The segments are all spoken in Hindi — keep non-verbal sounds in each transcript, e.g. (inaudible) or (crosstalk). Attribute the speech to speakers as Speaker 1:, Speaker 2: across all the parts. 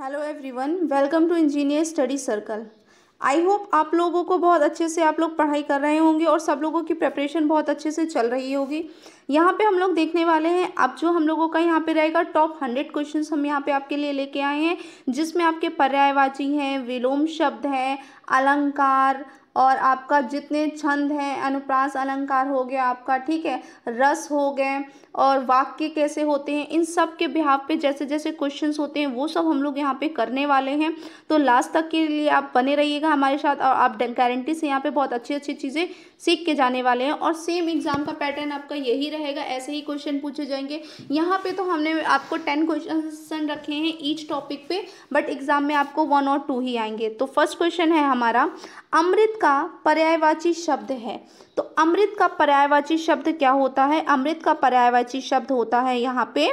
Speaker 1: hello everyone welcome to engineer study circle I hope आप लोगों को बहुत अच्छे से आप लोग पढ़ाई कर रहे होंगे और सब लोगों की प्रिपरेशन बहुत अच्छे से चल रही होगी यहाँ पे हम लोग देखने वाले हैं अब जो हम लोगों का यहाँ पे रहेगा टॉप हंड्रेड क्वेश्चन हम यहाँ पे आपके लिए लेके आए हैं जिसमें आपके पर्यायवाची हैं विलोम शब्द हैं अलंकार और आपका जितने छंद हैं अनुप्रास अलंकार हो गया आपका ठीक है रस हो गए और वाक्य कैसे होते हैं इन सब के बिहाव पे जैसे जैसे क्वेश्चन होते हैं वो सब हम लोग यहाँ पे करने वाले हैं तो लास्ट तक के लिए आप बने रहिएगा हमारे साथ और आप गारंटी से यहाँ पे बहुत अच्छी अच्छी चीज़ें सीख के जाने वाले हैं और सेम एग्ज़ाम का पैटर्न आपका यही रहेगा ऐसे ही क्वेश्चन पूछे जाएंगे यहाँ पर तो हमने आपको टेन क्वेश्चन रखे हैं ईच टॉपिक पे बट एग्ज़ाम में आपको वन और टू ही आएंगे तो फर्स्ट क्वेश्चन है हमारा अमृत का पर्यायवाची शब्द है तो अमृत का पर्यायवाची शब्द क्या होता है अमृत का पर्यायवाची शब्द होता है यहाँ पे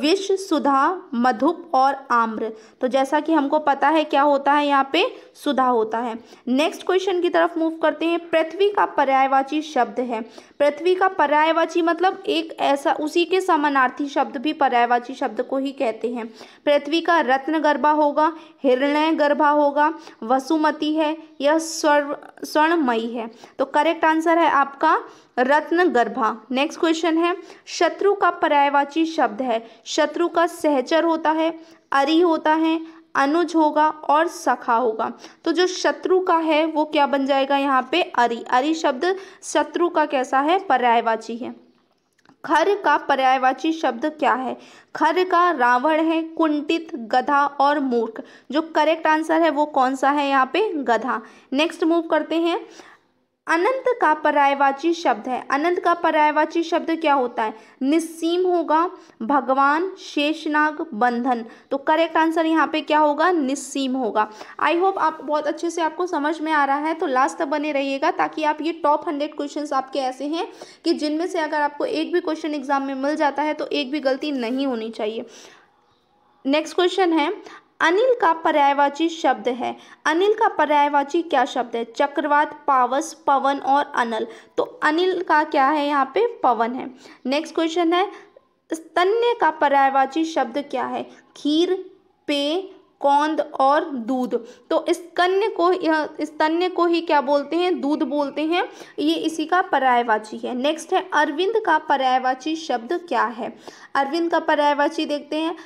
Speaker 1: विष सुधा मधुप और आम्र तो जैसा कि हमको पता है क्या होता है यहाँ पे सुधा होता है नेक्स्ट क्वेश्चन की तरफ मूव करते हैं पृथ्वी का पर्यायवाची शब्द है पृथ्वी का पर्यायवाची मतलब एक ऐसा उसी के समानार्थी शब्द भी पर्यायवाची शब्द को ही कहते हैं पृथ्वी का रत्न गर्भा होगा हिरणय गर्भा होगा वसुमती है या स्वर्ण स्वर्णमयी है तो करेक्ट आंसर है आपका रत्न गर्भा नेक्स्ट क्वेश्चन है शत्रु का पर्यायवाची शब्द है शत्रु का सहचर होता है अरी होता है अनुज होगा और सखा होगा तो जो शत्रु का है वो क्या बन जाएगा यहाँ पे अरि अरि शब्द शत्रु का कैसा है पर्यायवाची है खर का पर्यायवाची शब्द क्या है खर का रावण है कुंटित गधा और मूर्ख जो करेक्ट आंसर है वो कौन सा है यहाँ पे गधा नेक्स्ट मूव करते हैं अनंत का पर्यायवाची शब्द है अनंत का पर्यायवाची शब्द क्या होता है निस्सीम होगा भगवान शेषनाग बंधन तो करेक्ट आंसर यहाँ पे क्या होगा निस्सीम होगा आई होप आप बहुत अच्छे से आपको समझ में आ रहा है तो लास्ट तक बने रहिएगा ताकि आप ये टॉप हंड्रेड क्वेश्चन आपके ऐसे हैं कि जिनमें से अगर आपको एक भी क्वेश्चन एग्जाम में मिल जाता है तो एक भी गलती नहीं होनी चाहिए नेक्स्ट क्वेश्चन है अनिल का पर्यायवाची शब्द है अनिल का पर्यायवाची क्या शब्द है चक्रवात पावस पवन और अनल तो अनिल का क्या है यहाँ पे पवन है नेक्स्ट क्वेश्चन है स्तन्य का पर्यायवाची शब्द क्या है खीर पेय कौंद और दूध तो इस कन्य को इस को ही क्या बोलते हैं दूध बोलते हैं ये इसी का पर्यायवाची है नेक्स्ट है अरविंद का पर्यायवाची शब्द क्या है अरविंद का पर्यायवाची देखते हैं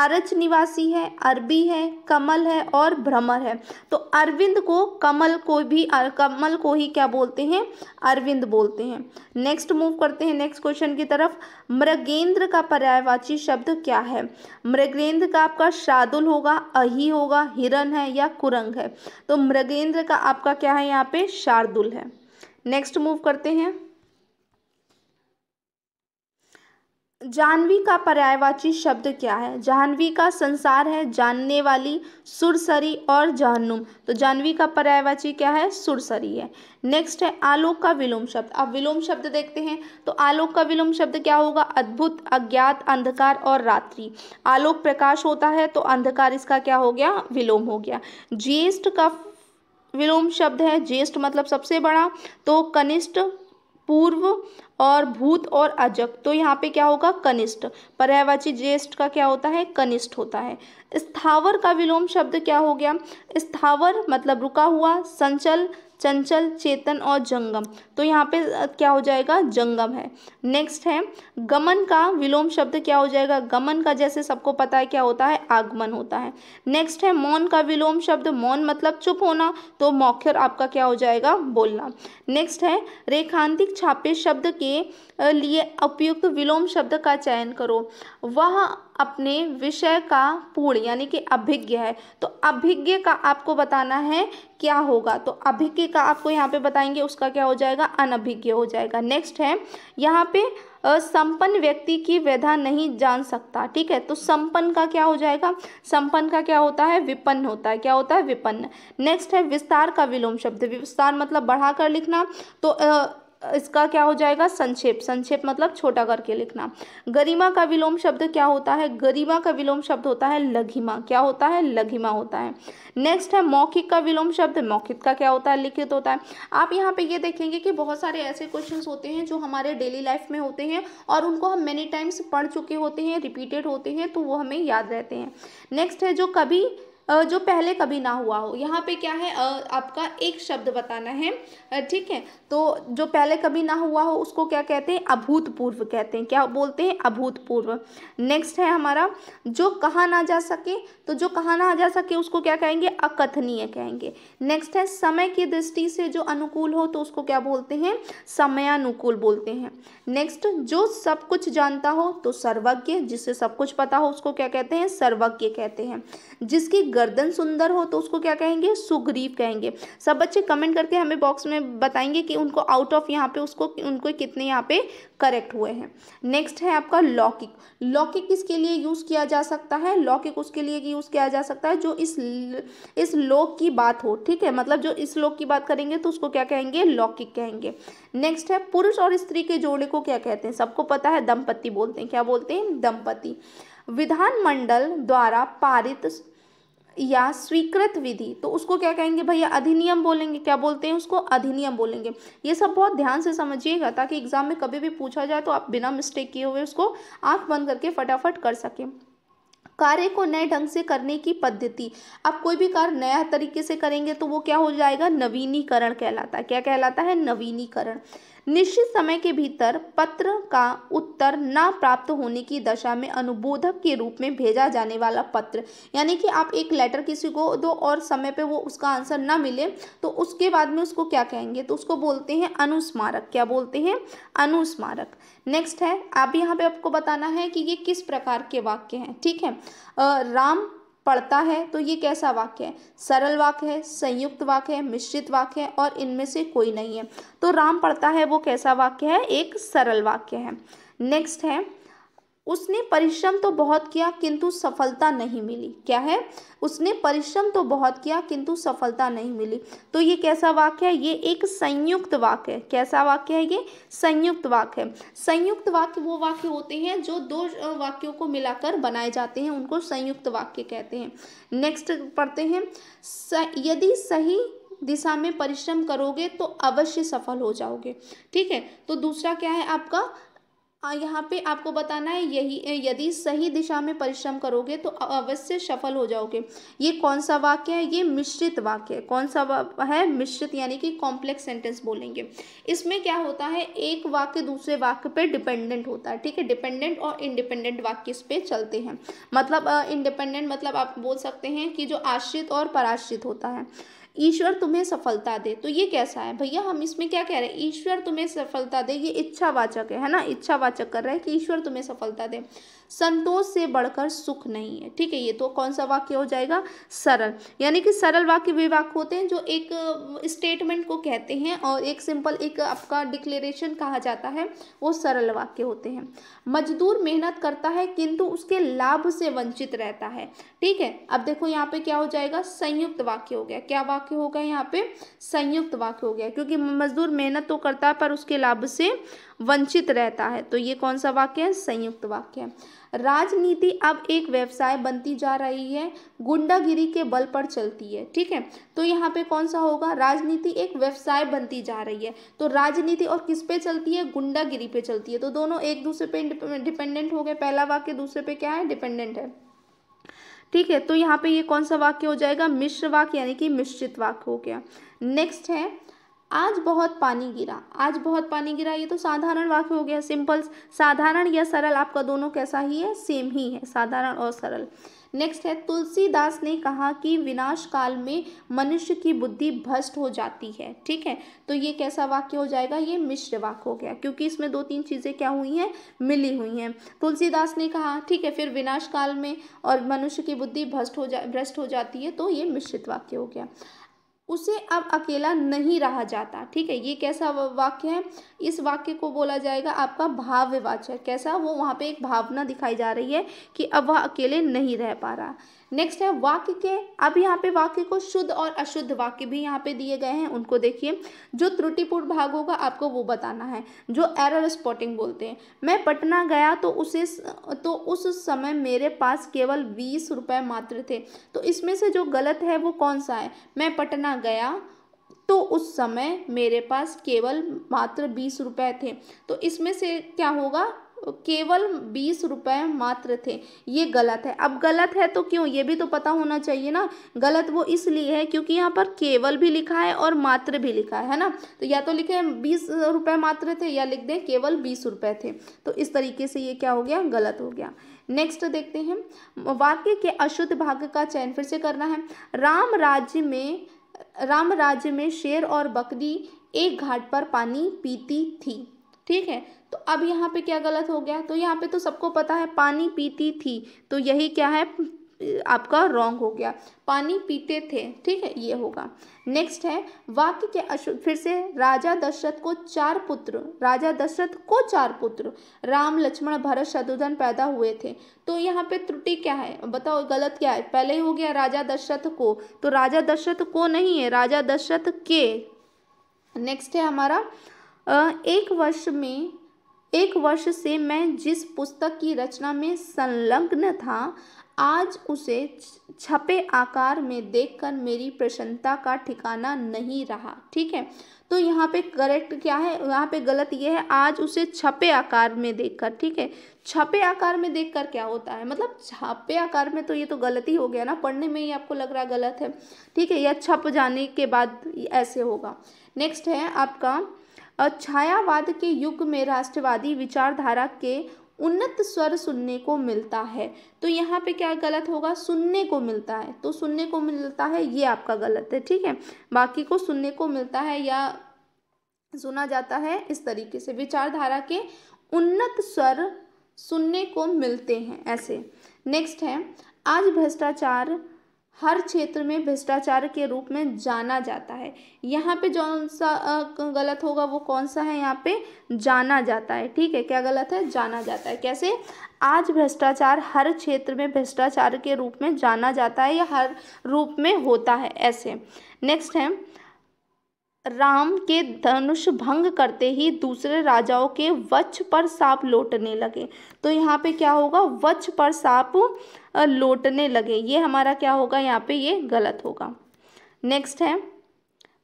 Speaker 1: अरच निवासी है अरबी है कमल है और भ्रमर है तो अरविंद को कमल को भी कमल को ही क्या बोलते हैं अरविंद बोलते हैं नेक्स्ट मूव करते हैं नेक्स्ट क्वेश्चन की तरफ मृगेंद्र का पर्यायवाची शब्द क्या है मृगेंद्र का आपका शार्दुल होगा अही होगा हिरण है या कुरंग है तो मृगेंद्र का आपका क्या है यहाँ पे शार्दुल है नेक्स्ट मूव करते हैं जाह्नवी का पर्यायवाची शब्द क्या है जाह्नवी का संसार है जानने वाली सुरसरी और जहनुम तो जाह्नवी का पर्यायवाची क्या है सुरसरी है नेक्स्ट है आलोक का विलोम शब्द अब विलोम शब्द देखते हैं तो आलोक का विलोम शब्द क्या होगा अद्भुत अज्ञात अंधकार और रात्रि आलोक प्रकाश होता है तो अंधकार इसका क्या हो गया विलोम हो गया ज्येष्ठ का विलोम शब्द है ज्येष्ठ मतलब सबसे बड़ा तो कनिष्ठ पूर्व और भूत और अजक तो यहाँ पे क्या होगा कनिष्ठ पर्यायवाची ज्येष्ठ का क्या होता है कनिष्ठ होता है स्थावर का विलोम शब्द क्या हो गया स्थावर मतलब रुका हुआ संचल चंचल चेतन और जंगम तो यहाँ पे क्या हो जाएगा जंगम है नेक्स्ट है गमन का विलोम शब्द क्या हो जाएगा गमन का जैसे सबको पता है क्या होता है आगमन होता है नेक्स्ट है मौन का विलोम शब्द मौन मतलब चुप होना तो मौखर आपका क्या हो जाएगा बोलना नेक्स्ट है रेखांतिक छापे शब्द के लिए उपयुक्त विलोम शब्द का चयन करो वह अपने विषय का पूर्ण यानी कि अभिज्ञ है तो अभिज्ञ का आपको बताना है क्या होगा तो अभिज्ञ का आपको यहाँ पे बताएंगे उसका क्या हो जाएगा अनभिज्ञ हो जाएगा नेक्स्ट है यहाँ पे संपन्न व्यक्ति की व्यधा नहीं जान सकता ठीक है तो संपन्न का क्या हो जाएगा संपन्न का क्या होता है विपन्न होता है क्या होता है विपन्न नेक्स्ट है विस्तार का विलोम शब्द विस्तार मतलब बढ़ाकर लिखना तो इसका क्या हो जाएगा संक्षेप संक्षेप मतलब छोटा करके लिखना गरिमा का विलोम शब्द क्या होता है गरिमा का विलोम शब्द होता है लघिमा क्या होता है लघिमा होता है नेक्स्ट है मौखिक का विलोम शब्द मौखिक का क्या होता है लिखित होता है आप यहाँ पे ये देखेंगे कि बहुत सारे ऐसे क्वेश्चन होते हैं जो हमारे डेली लाइफ में होते हैं और उनको हम मेनी टाइम्स पढ़ चुके होते हैं रिपीटेड होते हैं तो वो हमें याद रहते हैं नेक्स्ट है जो कभी जो पहले कभी ना हुआ हो यहाँ पे क्या है आपका एक शब्द बताना है ठीक है तो जो पहले कभी ना हुआ हो उसको क्या कहते हैं अभूतपूर्व कहते हैं क्या बोलते हैं अभूतपूर्व नेक्स्ट है हमारा जो कहा ना जा सके तो जो कहा ना जा सके उसको क्या कहेंगे अकथनीय कहेंगे नेक्स्ट है समय की दृष्टि से जो अनुकूल हो तो उसको क्या बोलते हैं समयानुकूल बोलते हैं नेक्स्ट जो सब कुछ जानता हो तो सर्वज्ञ जिससे सब कुछ पता हो उसको क्या कहते हैं सर्वज्ञ कहते हैं जिसकी गर्दन सुंदर हो तो उसको क्या कहेंगे सुग्रीव कहेंगे सब बच्चे कमेंट करके हमें बॉक्स में बताएंगे कि उनको आउट ऑफ यहाँ पे उसको उनको कितने यहाँ पे करेक्ट हुए हैं नेक्स्ट है आपका लौकिक लौकिक किसके लिए यूज़ किया जा सकता है लौकिक उसके लिए यूज़ किया जा सकता है जो इस इस लोक की बात हो ठीक है मतलब जो इस लोक की बात करेंगे तो उसको क्या कहेंगे लौकिक कहेंगे नेक्स्ट है पुरुष और स्त्री के जोड़े को क्या कहते हैं सबको पता है दंपति बोलते हैं क्या बोलते हैं दंपति विधानमंडल द्वारा पारित या स्वीकृत विधि तो उसको क्या कहेंगे भैया अधिनियम बोलेंगे क्या बोलते हैं उसको अधिनियम बोलेंगे ये सब बहुत ध्यान से समझिएगा ताकि एग्जाम में कभी भी पूछा जाए तो आप बिना मिस्टेक किए हुए उसको आंख बंद करके फटाफट कर सकें कार्य को नए ढंग से करने की पद्धति अब कोई भी कार्य नया तरीके से करेंगे तो वो क्या हो जाएगा नवीनीकरण कहलाता है क्या कहलाता है नवीनीकरण निश्चित समय के भीतर पत्र का उत्तर न प्राप्त होने की दशा में अनुबोधक के रूप में भेजा जाने वाला पत्र यानी कि आप एक लेटर किसी को दो और समय पे वो उसका आंसर ना मिले तो उसके बाद में उसको क्या कहेंगे तो उसको बोलते हैं अनुस्मारक क्या बोलते हैं अनुस्मारक नेक्स्ट है आप यहाँ पे आपको बताना है कि ये किस प्रकार के वाक्य हैं ठीक है आ, राम पढ़ता है तो ये कैसा वाक्य है सरल वाक्य है संयुक्त वाक्य है मिश्रित वाक्य है और इनमें से कोई नहीं है तो राम पढ़ता है वो कैसा वाक्य है एक सरल वाक्य है नेक्स्ट है उसने परिश्रम तो बहुत किया किंतु सफलता नहीं मिली क्या है उसने परिश्रम तो बहुत किया किंतु सफलता नहीं मिली तो ये कैसा वाक्य है ये एक संयुक्त वाक्य है कैसा वाक्य है ये संयुक्त वाक्य है संयुक्त वाक्य वो वाक्य होते हैं जो दो वाक्यों को मिलाकर बनाए जाते हैं उनको संयुक्त वाक्य कहते हैं नेक्स्ट पढ़ते हैं यदि सही दिशा में परिश्रम करोगे तो अवश्य सफल हो जाओगे ठीक है तो दूसरा क्या है आपका हाँ, यहाँ पे आपको बताना है यही यदि सही दिशा में परिश्रम करोगे तो अवश्य सफल हो जाओगे ये कौन सा वाक्य है ये मिश्रित वाक्य है कौन सा है मिश्रित यानी कि कॉम्प्लेक्स सेंटेंस बोलेंगे इसमें क्या होता है एक वाक्य दूसरे वाक्य पे डिपेंडेंट होता है ठीक है डिपेंडेंट और इंडिपेंडेंट वाक्य इस पर चलते हैं मतलब इंडिपेंडेंट मतलब आप बोल सकते हैं कि जो आश्रित और पराश्रित होता है ईश्वर तुम्हें सफलता दे तो ये कैसा है भैया हम इसमें क्या कह रहे हैं ईश्वर तुम्हें सफलता दे ये इच्छावाचक है है ना इच्छावाचक कर रहा है कि ईश्वर तुम्हें सफलता दे संतोष से बढ़कर सुख नहीं है ठीक है ये तो कौन सा वाक्य हो जाएगा सरल यानी कि सरल वाक्य वे वाक्य होते हैं जो एक स्टेटमेंट को कहते हैं और एक सिंपल एक आपका डिक्लेरेशन कहा जाता है वो सरल वाक्य होते हैं मजदूर मेहनत करता है किंतु उसके लाभ से वंचित रहता है ठीक है अब देखो यहाँ पे क्या हो जाएगा संयुक्त वाक्य हो गया क्या वाक्य होगा यहाँ पे संयुक्त वाक्य हो गया क्योंकि मजदूर मेहनत तो करता है पर उसके लाभ से वंचित रहता है तो ये कौन सा वाक्य है संयुक्त वाक्य है राजनीति अब एक व्यवसाय बनती जा रही है गुंडागिरी के बल पर चलती है ठीक है तो यहाँ पे कौन सा होगा राजनीति एक व्यवसाय बनती जा रही है तो राजनीति और किस पे चलती है गुंडागिरी पे चलती है तो दोनों एक दूसरे पे डिपेंडेंट हो गए पहला वाक्य दूसरे पे क्या है डिपेंडेंट है ठीक है तो यहाँ पे ये कौन सा वाक्य हो जाएगा मिश्र वाक्य यानी कि मिश्रित वाक्य हो गया नेक्स्ट है आज बहुत पानी गिरा आज बहुत पानी गिरा ये तो साधारण वाक्य हो गया सिंपल साधारण या सरल आपका दोनों कैसा ही है सेम ही है साधारण और सरल नेक्स्ट है तुलसीदास ने कहा कि विनाश काल में मनुष्य की बुद्धि भ्रष्ट हो जाती है ठीक है तो ये कैसा वाक्य हो जाएगा ये मिश्र वाक्य हो गया क्योंकि इसमें दो तीन चीज़ें क्या हुई हैं मिली हुई हैं तुलसीदास ने कहा ठीक है फिर विनाश काल में और मनुष्य की बुद्धि भ्रष्ट हो जा भ्रष्ट हो जाती है तो ये मिश्रित वाक्य हो गया उसे अब अकेला नहीं रहा जाता ठीक है ये कैसा वाक्य है इस वाक्य को बोला जाएगा आपका भाव्यवाचक कैसा वो वहाँ पे एक भावना दिखाई जा रही है कि अब वह अकेले नहीं रह पा रहा नेक्स्ट है वाक्य के अब यहाँ पे वाक्य को शुद्ध और अशुद्ध वाक्य भी यहाँ पे दिए गए हैं उनको देखिए जो त्रुटिपूर्ण भाग होगा आपको वो बताना है जो एरर स्पॉटिंग बोलते हैं मैं पटना गया तो उसे तो उस समय मेरे पास केवल बीस रुपये मात्र थे तो इसमें से जो गलत है वो कौन सा है मैं पटना गया तो उस समय मेरे पास केवल मात्र बीस रुपए थे तो इसमें से क्या होगा केवल बीस रुपये मात्र थे ये गलत है अब गलत है तो क्यों ये भी तो पता होना चाहिए ना गलत वो इसलिए है क्योंकि यहाँ पर केवल भी लिखा है और मात्र भी लिखा है ना तो या तो लिखे बीस रुपये मात्र थे या लिख दें केवल बीस रुपये थे तो इस तरीके से ये क्या हो गया गलत हो गया नेक्स्ट देखते हैं वाक्य के अशुद्ध भाग का चयन फिर से करना है राम राज्य में राम राज्य में शेर और बकरी एक घाट पर पानी पीती थी ठीक है तो अब यहाँ पे क्या गलत हो गया तो यहाँ पे तो सबको पता है पानी पीती थी तो यही क्या है आपका रॉन्ग हो गया पानी पीते थे ठीक है ये होगा नेक्स्ट है वाक्य के अशुद्ध फिर से राजा दशरथ को चार पुत्र राजा दशरथ को चार पुत्र राम लक्ष्मण भरत शत्रुधन पैदा हुए थे तो यहाँ पे त्रुटि क्या है बताओ गलत क्या है पहले ही हो गया राजा दशरथ को तो राजा दशरथ को नहीं है राजा दशरथ के नेक्स्ट है हमारा एक वर्ष में एक वर्ष से मैं जिस पुस्तक की रचना में संलग्न था आज उसे छपे आकार में देखकर मेरी प्रसन्नता का ठिकाना नहीं रहा ठीक है तो यहाँ पे करेक्ट क्या है यहाँ पे गलत ये है आज उसे छपे आकार में देखकर ठीक है छपे आकार में देखकर क्या होता है मतलब छपे आकार में तो ये तो गलत ही हो गया ना पढ़ने में ही आपको लग रहा गलत है ठीक है या छप जाने के बाद ऐसे होगा नेक्स्ट है आपका छायावाद के युग में राष्ट्रवादी विचारधारा के उन्नत स्वर सुनने को मिलता है तो यहाँ पे क्या गलत होगा सुनने को मिलता है तो सुनने को मिलता है ये आपका गलत है ठीक है बाकी को सुनने को मिलता है या सुना जाता है इस तरीके से विचारधारा के उन्नत स्वर सुनने को मिलते हैं ऐसे नेक्स्ट है आज भ्रष्टाचार हर क्षेत्र में भ्रष्टाचार के रूप में जाना जाता है यहाँ पे जौन सा गलत होगा वो कौन सा है यहाँ पे जाना जाता है ठीक है क्या गलत है जाना जाता है कैसे आज भ्रष्टाचार हर क्षेत्र में भ्रष्टाचार के रूप में जाना जाता है या हर रूप में होता है ऐसे नेक्स्ट है राम के धनुष भंग करते ही दूसरे राजाओं के वच पर सांप लौटने लगे तो यहाँ पे क्या होगा वच पर सांप लौटने लगे ये हमारा क्या होगा यहाँ पे ये गलत होगा नेक्स्ट है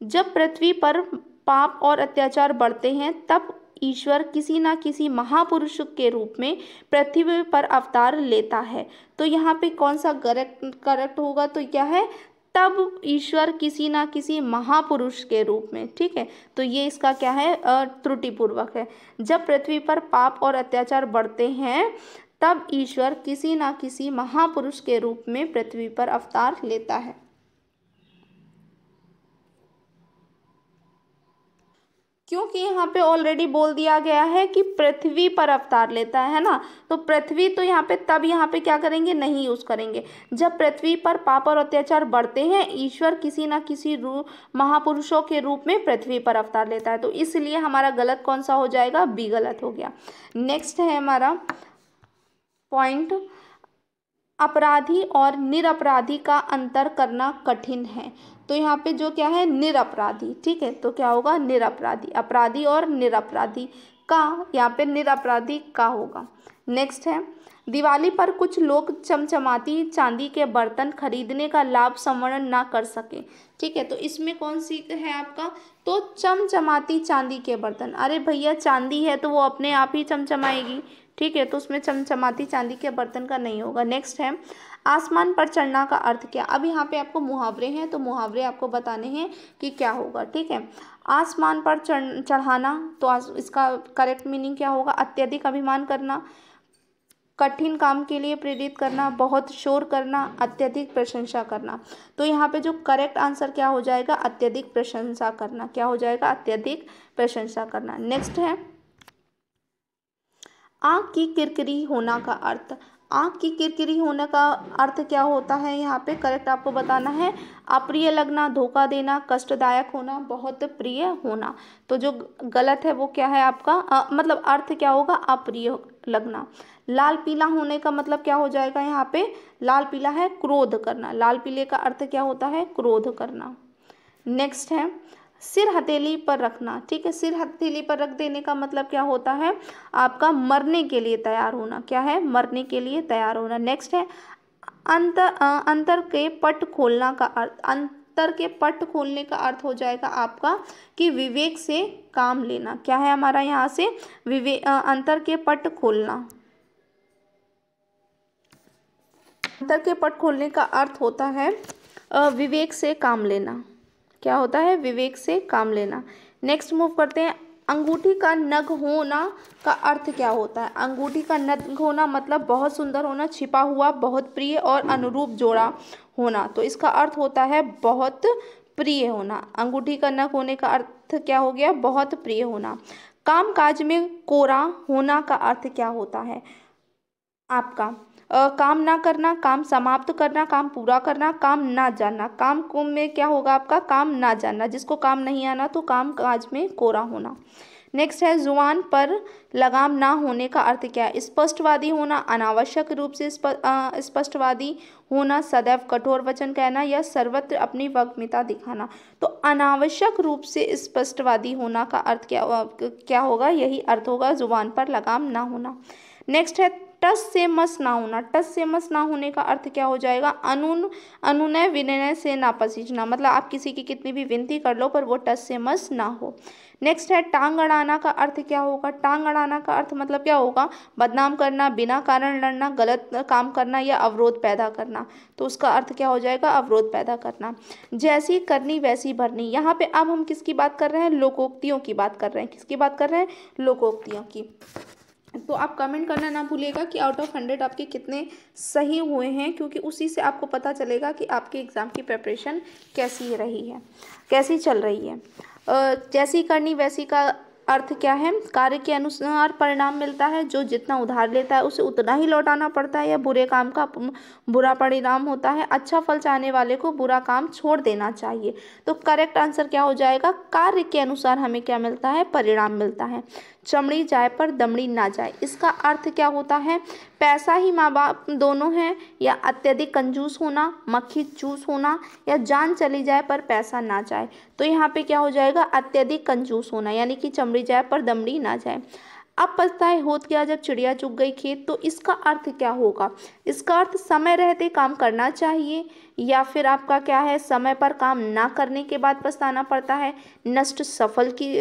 Speaker 1: जब पृथ्वी पर पाप और अत्याचार बढ़ते हैं तब ईश्वर किसी ना किसी महापुरुष के रूप में पृथ्वी पर अवतार लेता है तो यहाँ पे कौन सा करेक्ट करेक्ट होगा तो क्या है तब ईश्वर किसी ना किसी महापुरुष के रूप में ठीक है तो ये इसका क्या है त्रुटिपूर्वक है जब पृथ्वी पर पाप और अत्याचार बढ़ते हैं तब ईश्वर किसी न किसी महापुरुष के रूप में पृथ्वी पर अवतार लेता है क्योंकि यहाँ पे ऑलरेडी बोल दिया गया है कि पृथ्वी पर अवतार लेता है ना तो पृथ्वी तो यहाँ पे तब यहाँ पे क्या करेंगे नहीं यूज़ करेंगे जब पृथ्वी पर पाप और अत्याचार बढ़ते हैं ईश्वर किसी ना किसी रूप महापुरुषों के रूप में पृथ्वी पर अवतार लेता है तो इसलिए हमारा गलत कौन सा हो जाएगा बी गलत हो गया नेक्स्ट है हमारा पॉइंट अपराधी और निरपराधी का अंतर करना कठिन है तो यहाँ पे जो क्या है निरअपराधी ठीक है तो क्या होगा निरअपराधी अपराधी और निरअपराधी का यहाँ पे निरअपराधी का होगा नेक्स्ट है दिवाली पर कुछ लोग चमचमाती चांदी के बर्तन खरीदने का लाभ संवरण ना कर सके ठीक है तो इसमें कौन सी है आपका तो चमचमाती चांदी के बर्तन अरे भैया चांदी है तो वो अपने आप ही चमचमाएगी ठीक है तो उसमें चमचमाती चांदी के बर्तन का नहीं होगा नेक्स्ट है आसमान पर चढ़ना का अर्थ क्या अब यहाँ पे आपको मुहावरे हैं तो मुहावरे आपको बताने हैं कि क्या होगा ठीक है आसमान पर चढ़ चढ़ाना तो आस, इसका करेक्ट मीनिंग क्या होगा अत्यधिक अभिमान करना कठिन काम के लिए प्रेरित करना बहुत शोर करना अत्यधिक प्रशंसा करना तो यहाँ पे जो करेक्ट आंसर क्या हो जाएगा अत्यधिक प्रशंसा करना क्या हो जाएगा अत्यधिक प्रशंसा करना नेक्स्ट है आँख की किरकिरी होना का अर्थ आँख की किरकिरी होने का अर्थ क्या होता है यहाँ पे करेक्ट आपको बताना है अप्रिय लगना धोखा देना कष्टदायक होना बहुत प्रिय होना तो जो गलत है वो क्या है आपका आ, मतलब अर्थ क्या होगा अप्रिय लगना लाल पीला होने का मतलब क्या हो जाएगा यहाँ पे लाल पीला है क्रोध करना लाल पीले का अर्थ क्या होता है क्रोध करना नेक्स्ट है सिर हथेली पर रखना ठीक है सिर हथेली पर रख देने का मतलब क्या होता है आपका मरने के लिए तैयार होना क्या है मरने के लिए तैयार होना नेक्स्ट है अंत अंतर के पट खोलना का अर्थ अंतर के पट खोलने का अर्थ हो जाएगा आपका कि विवेक से काम लेना क्या है हमारा यहाँ से विवेक अंतर के पट खोलना अंतर के पट खोलने का अर्थ होता है विवेक से काम लेना क्या होता है विवेक से काम लेना नेक्स्ट मूव करते हैं अंगूठी का नग होना का अर्थ क्या होता है अंगूठी का नग होना मतलब बहुत सुंदर होना छिपा हुआ बहुत प्रिय और अनुरूप जोड़ा होना तो इसका अर्थ होता है बहुत प्रिय होना अंगूठी का नग होने का अर्थ क्या हो गया बहुत प्रिय होना काम काज में कोरा होना का अर्थ क्या होता है आपका काम ना करना काम समाप्त करना काम पूरा करना काम ना जानना काम को में क्या होगा आपका काम ना जानना जिसको काम नहीं आना तो काम काज में कोरा होना नेक्स्ट है जुबान पर लगाम ना होने का अर्थ क्या है स्पष्टवादी होना अनावश्यक रूप से स्पष्टवादी होना सदैव कठोर वचन कहना या सर्वत्र अपनी वक्मिता दिखाना तो अनावश्यक रूप से स्पष्टवादी होना का अर्थ क्या क्या होगा यही अर्थ होगा जुबान पर लगाम ना होना नेक्स्ट है टस से मस ना होना टस से मस ना होने का अर्थ क्या हो जाएगा अनुन अनुनय विनय से ना पसीजना मतलब आप किसी की कितनी भी विनती कर लो पर वो टस से मस ना हो नेक्स्ट है टांग अड़ाना का अर्थ क्या होगा टांग अड़ाना का अर्थ मतलब क्या होगा बदनाम करना बिना कारण लड़ना गलत काम करना या अवरोध पैदा करना तो उसका अर्थ क्या हो जाएगा अवरोध पैदा करना जैसी करनी वैसी भरनी यहाँ पे अब हम किसकी बात कर रहे हैं लोकोक्तियों की बात कर रहे हैं किसकी बात कर रहे हैं लोकोक्तियों की तो आप कमेंट करना ना भूलिएगा कि आउट ऑफ हंड्रेड आपके कितने सही हुए हैं क्योंकि उसी से आपको पता चलेगा कि आपके एग्ज़ाम की प्रिपरेशन कैसी रही है कैसी चल रही है जैसी करनी वैसी का अर्थ क्या है कार्य के अनुसार परिणाम मिलता है जो जितना उधार लेता है उसे उतना ही लौटाना पड़ता है या बुरे काम का बुरा परिणाम होता है अच्छा फल चाहने वाले को बुरा काम छोड़ देना चाहिए तो करेक्ट आंसर क्या हो जाएगा कार्य के अनुसार हमें क्या मिलता है परिणाम मिलता है चमड़ी जाए पर दमड़ी ना जाए इसका अर्थ क्या होता है पैसा ही माँ बाप दोनों हैं या अत्यधिक कंजूस होना मक्खी चूस होना या जान चली जाए पर पैसा ना जाए तो यहाँ पे क्या हो जाएगा अत्यधिक कंजूस होना यानी कि चमड़ी जाए पर दमड़ी ना जाए अब पछताए होत गया जब चिड़िया चुग गई खेत तो इसका अर्थ क्या होगा इसका अर्थ समय रहते काम करना चाहिए या फिर आपका क्या है समय पर काम ना करने के बाद पछताना पड़ता है नष्ट सफल की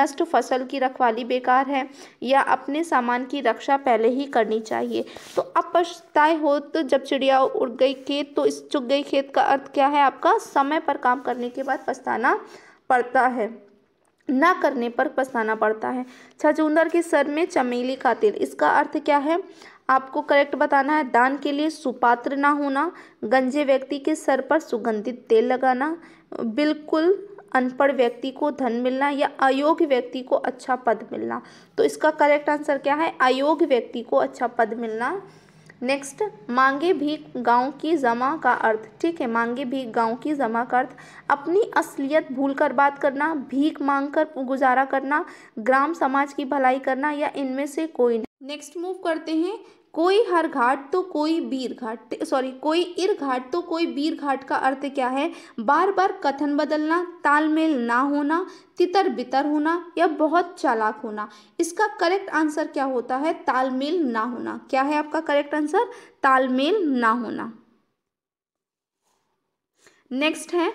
Speaker 1: नष्ट फसल की रखवाली बेकार है या अपने सामान की रक्षा पहले ही करनी चाहिए तो अब पछताए हो तो जब चिड़िया उड़ गई खेत तो इस चुग गई खेत का अर्थ क्या है आपका समय पर काम करने के बाद पछताना पड़ता है ना करने पर पछताना पड़ता है छचुंदर के सर में चमेली का तेल इसका अर्थ क्या है आपको करेक्ट बताना है दान के लिए सुपात्र ना होना गंजे व्यक्ति के सर पर सुगंधित तेल लगाना बिल्कुल अनपढ़ व्यक्ति को धन मिलना या अयोग्य व्यक्ति को अच्छा पद मिलना तो इसका करेक्ट आंसर क्या है अयोग्य व्यक्ति को अच्छा पद मिलना नेक्स्ट मांगे भी गांव की जमा का अर्थ ठीक है मांगे भी गांव की जमा का अर्थ अपनी असलियत भूल कर बात करना भीख मांग कर गुजारा करना ग्राम समाज की भलाई करना या इनमें से कोई नेक्स्ट मूव करते हैं कोई हर घाट तो कोई बीर घाट सॉरी कोई इर घाट तो कोई बीर घाट का अर्थ क्या है बार बार कथन बदलना तालमेल ना होना तितर बितर होना या बहुत चालाक होना इसका करेक्ट आंसर क्या होता है तालमेल ना होना क्या है आपका करेक्ट आंसर तालमेल ना होना नेक्स्ट है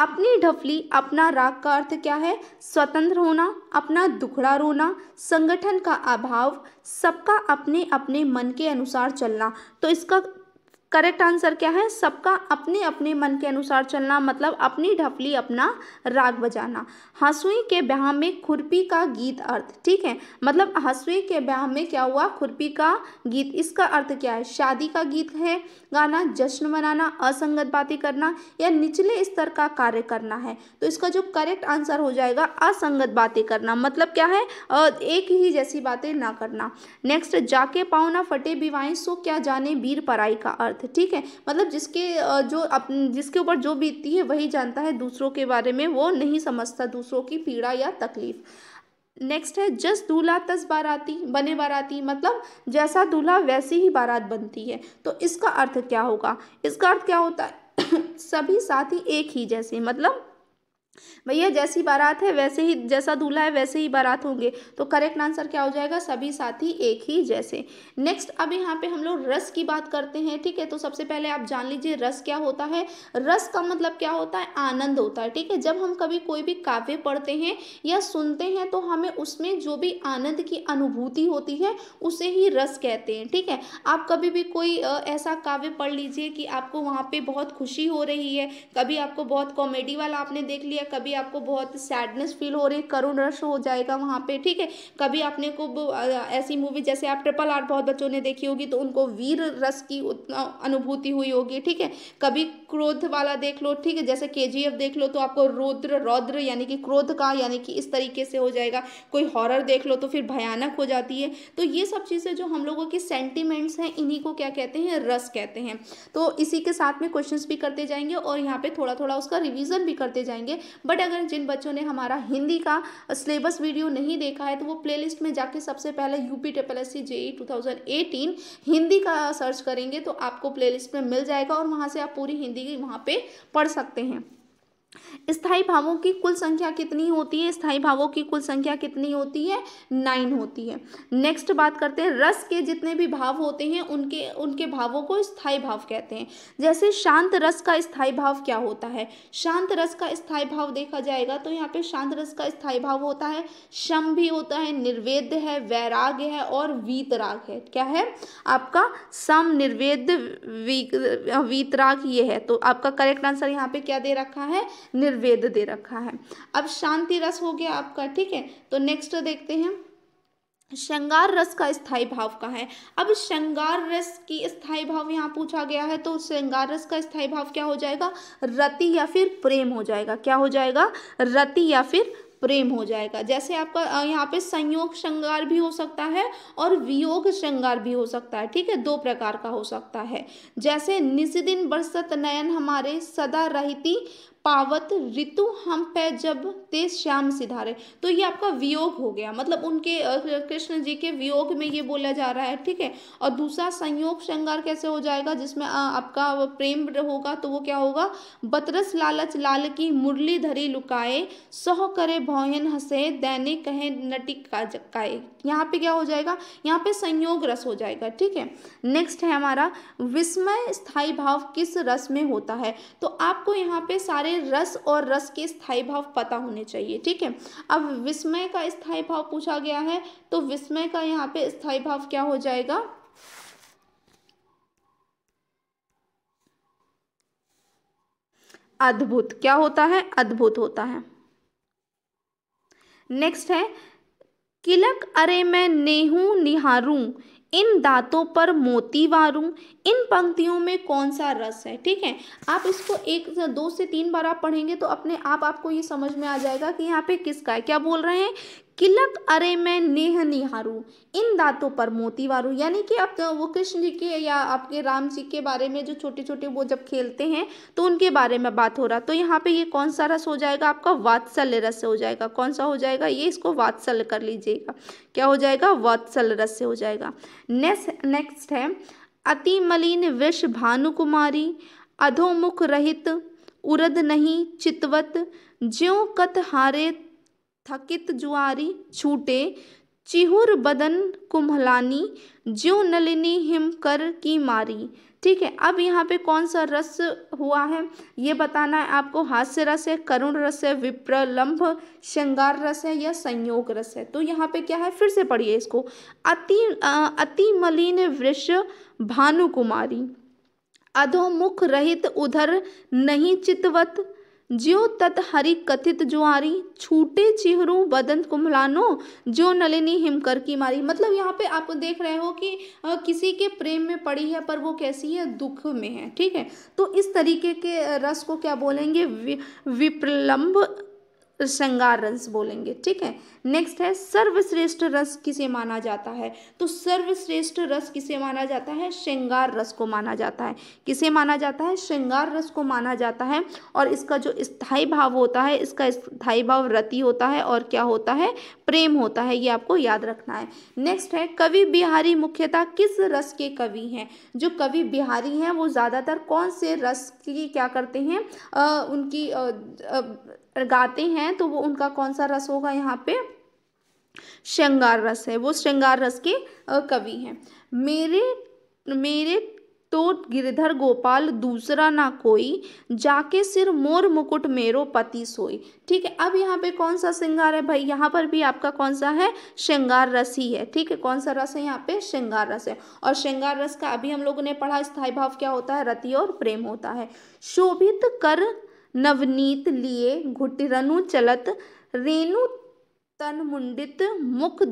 Speaker 1: अपनी ढफली अपना राग का अर्थ क्या है स्वतंत्र होना अपना दुखड़ा रोना संगठन का अभाव सबका अपने अपने मन के अनुसार चलना तो इसका करेक्ट आंसर क्या है सबका अपने अपने मन के अनुसार चलना मतलब अपनी ढफली अपना राग बजाना हंसुई के ब्याह में खुरपी का गीत अर्थ ठीक है मतलब हंसुई के ब्याह में क्या हुआ खुरपी का गीत इसका अर्थ क्या है शादी का गीत है गाना जश्न मनाना असंगत बातें करना या निचले स्तर का कार्य करना है तो इसका जो करेक्ट आंसर हो जाएगा असंगत बातें करना मतलब क्या है एक ही जैसी बातें ना करना नेक्स्ट जाके पाओ ना फटे बीवाएं सो क्या जाने वीर पराई का अर्थ ठीक है मतलब जिसके जो जिसके ऊपर जो बीतती है वही जानता है दूसरों के बारे में वो नहीं समझता दूसरों की पीड़ा या तकलीफ़ नेक्स्ट है जस दूल्हा तस बाराती बने बाराती मतलब जैसा दूल्हा वैसी ही बारात बनती है तो इसका अर्थ क्या होगा इसका अर्थ क्या होता है (coughs) सभी साथी एक ही जैसे मतलब भैया जैसी बारात है वैसे ही जैसा दूल्हा है वैसे ही बारात होंगे तो करेक्ट आंसर क्या हो जाएगा सभी साथी एक ही जैसे नेक्स्ट अब यहाँ पे हम लोग रस की बात करते हैं ठीक है तो सबसे पहले आप जान लीजिए रस क्या होता है रस का मतलब क्या होता है आनंद होता है ठीक है जब हम कभी कोई भी काव्य पढ़ते हैं या सुनते हैं तो हमें उसमें जो भी आनंद की अनुभूति होती है उसे ही रस कहते हैं ठीक है आप कभी भी कोई ऐसा काव्य पढ़ लीजिए कि आपको वहाँ पर बहुत खुशी हो रही है कभी आपको बहुत कॉमेडी वाला आपने देख लिया है कभी आपको बहुत सैडनेस फील हो रही है करुण रश हो जाएगा वहाँ पे ठीक है कभी आपने को ऐसी मूवी जैसे आप ट्रिपल आर बहुत बच्चों ने देखी होगी तो उनको वीर रस की अनुभूति हुई होगी ठीक है कभी क्रोध वाला देख लो ठीक है जैसे के देख लो तो आपको रुद्र रौद्र यानी कि क्रोध का यानी कि इस तरीके से हो जाएगा कोई हॉरर देख लो तो फिर भयानक हो जाती है तो ये सब चीज़ें जो हम लोगों की सेंटिमेंट्स हैं इन्हीं को क्या कहते हैं रस कहते हैं तो इसी के साथ में क्वेश्चंस भी करते जाएंगे और यहाँ पे थोड़ा थोड़ा उसका रिवीजन भी करते जाएंगे बट अगर जिन बच्चों ने हमारा हिंदी का सिलेबस वीडियो नहीं देखा है तो वो प्लेलिस्ट में जाके सबसे पहले UP triple S C JE two Hindi का सर्च करेंगे तो आपको प्लेलिस्ट में मिल जाएगा और वहाँ से आप पूरी हिंदी वहाँ पे पढ़ सकते हैं स्थाई भावों की कुल संख्या कितनी होती है स्थाई भावों की कुल संख्या कितनी होती है नाइन होती है नेक्स्ट बात करते हैं रस के जितने भी भाव होते हैं उनके उनके भावों को स्थाई भाव कहते हैं जैसे शांत रस का स्थाई भाव क्या होता है शांत रस का स्थाई भाव देखा जाएगा तो यहाँ पे शांत रस का स्थाई भाव होता है शम भी होता है निर्वेद है वैराग्य है और वीतराग है क्या है आपका सम निर्वेद वीतराग ये है तो आपका करेक्ट आंसर यहाँ पे क्या दे रखा है निर्वेद दे रखा है अब शांति रस हो गया आपका ठीक है तो नेक्स्ट देखते हैं श्रृंगार रस का स्थाई भाव का है अब श्रृंगार रस की स्थाई भाव यहाँ पूछा गया है तो श्रृंगार रस का स्थाई भाव क्या हो जाएगा रति या फिर प्रेम हो जाएगा क्या हो जाएगा रति या फिर प्रेम हो जाएगा जैसे आपका यहाँ पे संयोग श्रृंगार भी हो सकता है और वियोग श्रृंगार भी हो सकता है ठीक है दो प्रकार का हो सकता है जैसे निसी दिन बरसत नयन हमारे सदा रहती पावत ऋतु हम पे जब ते श्याम सिधारे तो ये आपका वियोग हो गया मतलब उनके कृष्ण जी के वियोग में ये बोला जा रहा है ठीक है और दूसरा संयोग श्रृंगार कैसे हो जाएगा जिसमें आपका प्रेम होगा तो वो क्या होगा बतरस लालच लाल की मुरली धरी लुकाए सह करे भौयन हसे दैनिक कहे नटिक का यहाँ पे क्या हो जाएगा यहाँ पे संयोग रस हो जाएगा ठीक है नेक्स्ट है हमारा विस्मय स्थायी भाव किस रस में होता है तो आपको यहाँ पे सारे हमें रस और रस के स्थायी भाव पता होने चाहिए ठीक है अब विस्मय का स्थायी भाव पूछा गया है तो विस्मय का यहाँ पे स्थायी भाव क्या हो जाएगा अद्भुत क्या होता है अद्भुत होता है नेक्स्ट है किलक अरे मैं नेहू निहारू इन दांतों पर मोती वारूं इन पंक्तियों में कौन सा रस है ठीक है आप इसको एक दो से तीन बार आप पढ़ेंगे तो अपने आप आपको ये समझ में आ जाएगा कि यहाँ पे किसका है क्या बोल रहे हैं किलक अरे मैं नेह निहारू इन दांतों पर मोती वारू यानी कि आप तो वो कृष्ण जी के या आपके राम जी के बारे में जो छोटे छोटे वो जब खेलते हैं तो उनके बारे में बात हो रहा तो यहाँ पे ये कौन सा रस हो जाएगा आपका वात्सल्य रस हो जाएगा कौन सा हो जाएगा ये इसको वात्सल्य कर लीजिएगा क्या हो जाएगा वात्सल्य रस से हो जाएगा नेक्स्ट नेक्स्ट है अति मलिन विष भानुकुमारी अधोमुख रहित उरद नहीं चितवत ज्यों कत हारे थकित जुआरी छूटे चिहुर बदन कुम्हलानी ज्यो नलिनी हिम कर की मारी ठीक है अब यहाँ पे कौन सा रस हुआ है ये बताना है आपको हास्य रस है करुण रस है विप्रलंभ श्रृंगार रस है या संयोग रस है तो यहाँ पे क्या है फिर से पढ़िए इसको अति अति मलिन वृष भानु कुमारी अधोमुख रहित उधर नहीं चितवत ज्यो तत हरि कथित रही छूटे चिहरू बदन कुमलानो जो नलिनी हिमकर की मारी मतलब यहाँ पे आप देख रहे हो कि आ, किसी के प्रेम में पड़ी है पर वो कैसी है दुख में है ठीक है तो इस तरीके के रस को क्या बोलेंगे वि, विप्रलंब तो श्रृंगार रस बोलेंगे ठीक है नेक्स्ट है सर्वश्रेष्ठ रस किसे माना जाता है तो सर्वश्रेष्ठ रस किसे माना जाता है श्रृंगार रस को माना जाता है किसे माना जाता है श्रृंगार रस को माना जाता है और इसका जो स्थाई भाव होता है इसका स्थाई भाव रति होता है और क्या होता है प्रेम होता है ये आपको याद रखना है नेक्स्ट है कवि बिहारी मुख्यतः किस रस के कवि हैं जो कवि बिहारी हैं वो ज़्यादातर कौन से रस की क्या करते हैं आ, उनकी आ, आ, गाते हैं तो वो उनका कौन सा रस होगा यहाँ पे श्रृंगार रस है वो श्रृंगार रस के कवि हैं मेरे मेरे तो गिरधर गोपाल दूसरा ना कोई जाके सिर मोर मुकुट मेरो पति सोई ठीक है अब यहाँ पे कौन सा श्रृंगार है भाई यहाँ पर भी आपका कौन सा है श्रृंगार रस ही है ठीक है कौन सा रस है यहाँ पे श्रृंगार रस है और श्रृंगार रस का अभी हम लोगों ने पढ़ा स्थाई भाव क्या होता है रति और प्रेम होता है शोभित कर नवनीत लिए घुटरनु चलत रेणु तन मुंडित मुख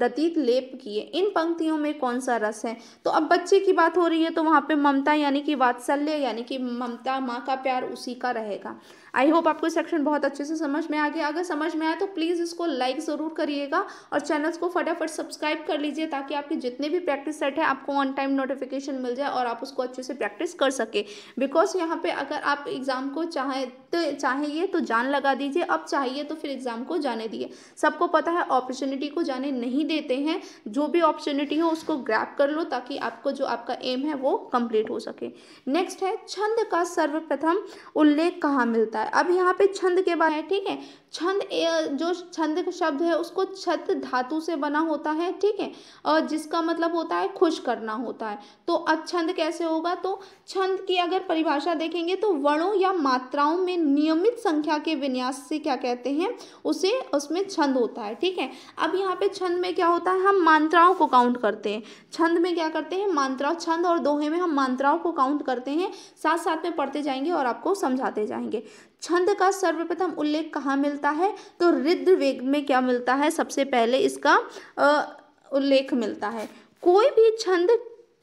Speaker 1: दतीत लेप किए इन पंक्तियों में कौन सा रस है तो अब बच्चे की बात हो रही है तो वहाँ पे ममता यानी कि वात्सल्य यानी कि ममता माँ का प्यार उसी का रहेगा आई होप आपको सेक्शन बहुत अच्छे से समझ में आ गया अगर समझ में आए तो प्लीज़ इसको लाइक ज़रूर करिएगा और चैनल्स को फटाफट सब्सक्राइब कर लीजिए ताकि आपके जितने भी प्रैक्टिस सेट है आपको ऑन टाइम नोटिफिकेशन मिल जाए और आप उसको अच्छे से प्रैक्टिस कर सके बिकॉज यहाँ पे अगर आप एग्ज़ाम को चाहे तो चाहिए तो जान लगा दीजिए अब चाहिए तो फिर एग्ज़ाम को जाने दिए सबको पता है अपॉर्चुनिटी को जाने नहीं देते हैं जो भी अपॉर्चुनिटी हो उसको ग्रैप कर लो ताकि आपको जो आपका एम है वो कंप्लीट हो सके नेक्स्ट है छंद का सर्वप्रथम उल्लेख कहाँ मिलता है है अब यहाँ पे छंद के बारे में ठीक है छंद जो छंद शब्द है उसको छत धातु से बना होता है ठीक है और जिसका मतलब होता है खुश करना होता है तो अब छंद कैसे होगा तो छंद की अगर परिभाषा देखेंगे तो वर्णों या मात्राओं में नियमित संख्या के विन्यास से क्या कहते हैं उसे उसमें छंद होता है ठीक है अब यहाँ पे छंद में क्या होता है हम मात्राओं को काउंट करते हैं छंद में क्या करते हैं मात्राओं छंद और दोहे में हम मात्राओं को काउंट करते हैं साथ साथ में पढ़ते जाएंगे और आपको समझाते जाएंगे छंद का सर्वप्रथम उल्लेख कहाँ मिलता है तो रिद्रवेग में क्या मिलता है सबसे पहले इसका उल्लेख मिलता है कोई भी छंद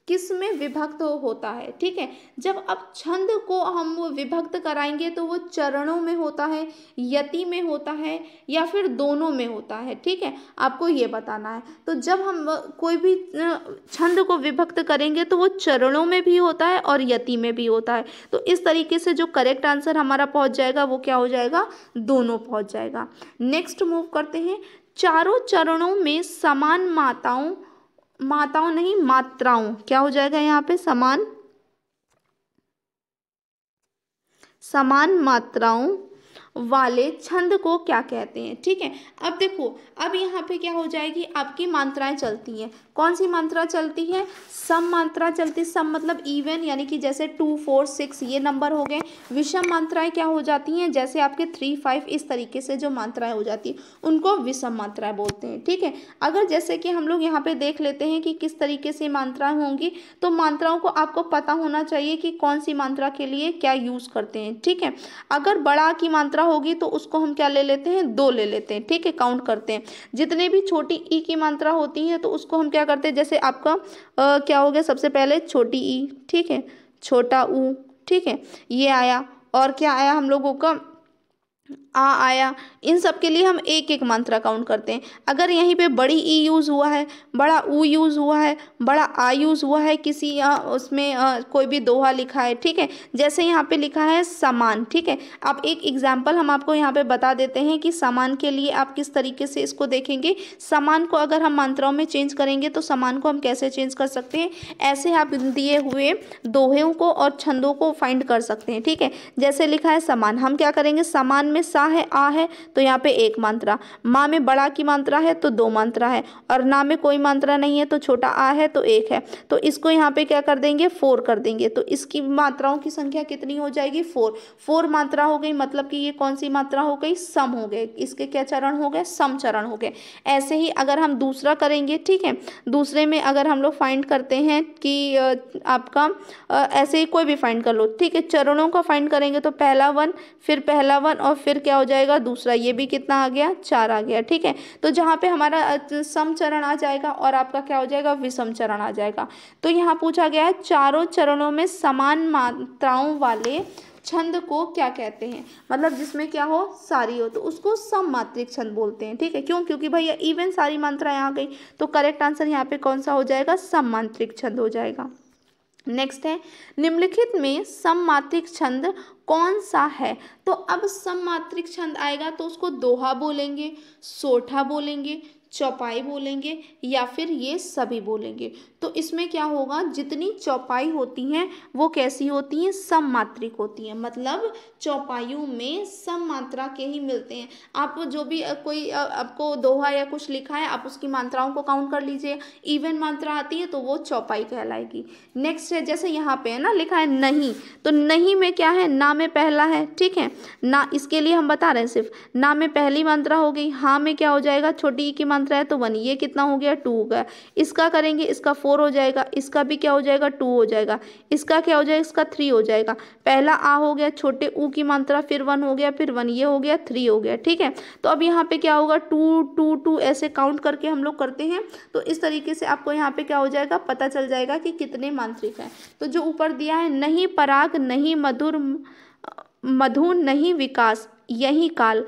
Speaker 1: किस में विभक्त हो होता है ठीक है जब अब छंद को हम विभक्त कराएंगे तो वो चरणों में होता है यति में होता है या फिर दोनों में होता है ठीक है आपको ये बताना है तो जब हम कोई भी छंद को विभक्त करेंगे तो वो चरणों में भी होता है और यति में भी होता है तो इस तरीके से जो करेक्ट आंसर हमारा पहुँच जाएगा वो क्या हो जाएगा दोनों पहुँच जाएगा नेक्स्ट मूव करते हैं चारों चरणों में समान माताओं माताओं नहीं मात्राओं क्या हो जाएगा यहाँ पे समान समान मात्राओं वाले छंद को क्या कहते हैं ठीक है अब देखो अब यहाँ पे क्या हो जाएगी आपकी मात्राएं चलती हैं कौन सी मात्रा चलती है सम मात्रा चलती सम मतलब इवन यानी कि जैसे टू फोर सिक्स ये नंबर हो गए विषम मात्राएं क्या हो जाती हैं जैसे आपके थ्री फाइव इस तरीके से जो मात्राएं हो जाती है उनको विषम मात्राएं बोलते हैं ठीक है अगर जैसे कि हम लोग यहाँ पे देख लेते हैं कि किस तरीके से मात्राएं होंगी तो मात्राओं को आपको पता होना चाहिए कि कौन सी मात्रा के लिए क्या यूज़ करते हैं ठीक है अगर बड़ा की मात्रा होगी तो उसको हम क्या ले लेते हैं दो ले लेते हैं ठीक है काउंट करते हैं जितने भी छोटी ई e की मात्रा होती है तो उसको हम क्या करते हैं जैसे आपका आ, क्या हो गया सबसे पहले छोटी ई e, ठीक है छोटा ऊ ठीक है ये आया और क्या आया हम लोगों का आ आया इन सब के लिए हम एक एक मात्रा काउंट करते हैं अगर यहीं पे बड़ी ई यूज़ हुआ है बड़ा ऊ यूज़ हुआ है बड़ा आ यूज़ हुआ है किसी आ, उसमें आ, कोई भी दोहा लिखा है ठीक है जैसे यहाँ पे लिखा है समान ठीक है आप एक एग्जाम्पल हम आपको यहाँ पे बता देते हैं कि समान के लिए आप किस तरीके से इसको देखेंगे समान को अगर हम मात्राओं में चेंज करेंगे तो समान को हम कैसे चेंज कर सकते हैं ऐसे आप दिए हुए दोहे को और छंदों को फाइंड कर सकते हैं ठीक है जैसे लिखा है समान हम क्या करेंगे समान में सम सा है आ है तो यहाँ पे एक मात्रा माँ में बड़ा की मात्रा है तो दो मात्रा है और ना में कोई मात्रा नहीं है तो छोटा आ है तो एक है तो इसको यहाँ पे क्या कर देंगे फोर कर देंगे तो इसकी मात्राओं की संख्या कितनी हो जाएगी फोर फोर मात्रा हो गई मतलब कि ये कौन सी मात्रा हो गई सम हो गए इसके क्या चरण हो गए सम चरण हो गए ऐसे ही अगर हम दूसरा करेंगे ठीक है दूसरे में अगर हम लोग फाइंड करते हैं कि आपका ऐसे ही कोई भी फाइंड कर लो ठीक है चरणों का फाइंड करेंगे तो पहला वन फिर पहला वन और फिर क्या हो जाएगा दूसरा ये भी कितना आ गया चार आ गया ठीक है तो जहाँ पे हमारा सम चरण आ जाएगा और आपका क्या हो जाएगा विषम चरण आ जाएगा तो यहाँ पूछा गया है चारों चरणों में समान मात्राओं वाले छंद को क्या कहते हैं मतलब जिसमें क्या हो सारी हो तो उसको सममात्रिक छंद बोलते हैं ठीक है क्यों क्योंकि भैया इवन सारी मात्राएं आ गई तो करेक्ट आंसर यहाँ पे कौन सा हो जाएगा सममात्रिक छंद हो जाएगा नेक्स्ट है निम्नलिखित में सममात्रिक छंद कौन सा है तो अब सम मात्रिक छंद आएगा तो उसको दोहा बोलेंगे सोठा बोलेंगे चौपाई बोलेंगे या फिर ये सभी बोलेंगे तो इसमें क्या होगा जितनी चौपाई होती हैं वो कैसी होती हैं सममात्रिक होती हैं मतलब चौपाइयों में सम मात्रा के ही मिलते हैं आप जो भी कोई आपको दोहा या कुछ लिखा है आप उसकी मात्राओं को काउंट कर लीजिए इवन मात्रा आती है तो वो चौपाई कहलाएगी नेक्स्ट है जैसे यहाँ पे है ना लिखा है नहीं तो नहीं में क्या है ना में पहला है ठीक है ना इसके लिए हम बता रहे हैं सिर्फ ना में पहली मात्रा हो गई हाँ में क्या हो जाएगा छोटी की मात्रा आंसर है तो वन ये कितना हो गया टू हो गया इसका करेंगे इसका फोर हो जाएगा इसका भी क्या हो जाएगा टू हो जाएगा इसका क्या हो जाएगा इसका थ्री हो जाएगा पहला आ हो गया छोटे ऊ की मात्रा फिर वन हो गया फिर वन ये हो गया थ्री हो गया ठीक है तो अब यहाँ पे क्या होगा टू टू टू ऐसे काउंट करके हम लोग करते हैं तो इस तरीके से आपको यहाँ पे क्या हो जाएगा पता चल जाएगा कि कितने मांत्रिक हैं तो जो ऊपर दिया है नहीं पराग नहीं मधुर मधु नहीं विकास यही काल